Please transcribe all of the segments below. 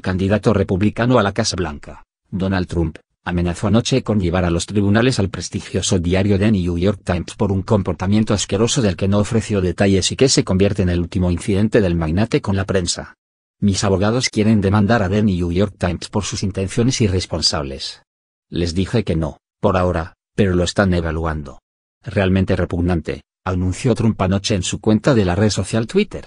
candidato republicano a la Casa Blanca, Donald Trump, amenazó anoche con llevar a los tribunales al prestigioso diario The New York Times por un comportamiento asqueroso del que no ofreció detalles y que se convierte en el último incidente del magnate con la prensa. Mis abogados quieren demandar a The New York Times por sus intenciones irresponsables. Les dije que no, por ahora, pero lo están evaluando. Realmente repugnante, anunció Trump anoche en su cuenta de la red social Twitter.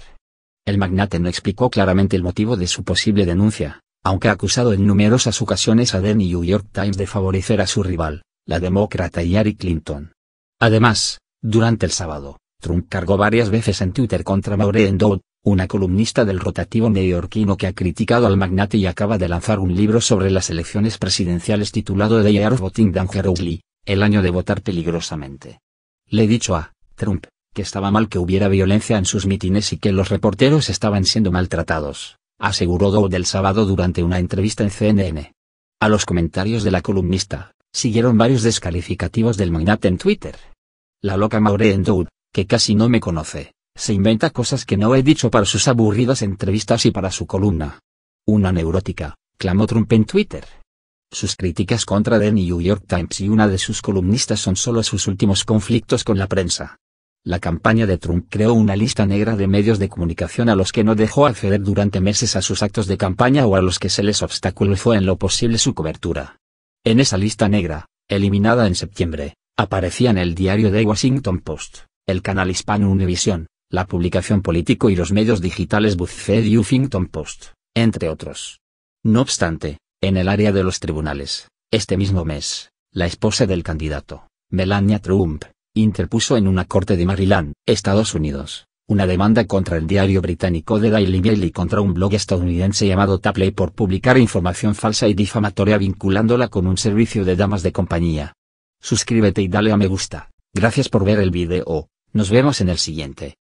El magnate no explicó claramente el motivo de su posible denuncia, aunque ha acusado en numerosas ocasiones a The New York Times de favorecer a su rival, la demócrata Hillary Clinton. Además, durante el sábado, Trump cargó varias veces en Twitter contra Maureen Dowd, una columnista del rotativo neoyorquino que ha criticado al magnate y acaba de lanzar un libro sobre las elecciones presidenciales titulado The Year of Voting Dangerously, el año de votar peligrosamente. Le he dicho a Trump, que estaba mal que hubiera violencia en sus mítines y que los reporteros estaban siendo maltratados, aseguró Dowd el sábado durante una entrevista en CNN. A los comentarios de la columnista, siguieron varios descalificativos del Moinat en Twitter. La loca Maureen Dowd, que casi no me conoce, se inventa cosas que no he dicho para sus aburridas entrevistas y para su columna. Una neurótica, clamó Trump en Twitter. Sus críticas contra The New York Times y una de sus columnistas son solo sus últimos conflictos con la prensa. La campaña de Trump creó una lista negra de medios de comunicación a los que no dejó acceder durante meses a sus actos de campaña o a los que se les obstaculizó en lo posible su cobertura. En esa lista negra, eliminada en septiembre, aparecían el diario The Washington Post, el canal hispano Univision, la publicación político y los medios digitales BuzzFeed y Huffington Post, entre otros. No obstante, en el área de los tribunales, este mismo mes, la esposa del candidato, Melania Trump, interpuso en una corte de Maryland, Estados Unidos, una demanda contra el diario británico The Daily Mail y contra un blog estadounidense llamado Tapley por publicar información falsa y difamatoria vinculándola con un servicio de damas de compañía. Suscríbete y dale a me gusta. Gracias por ver el video. Nos vemos en el siguiente.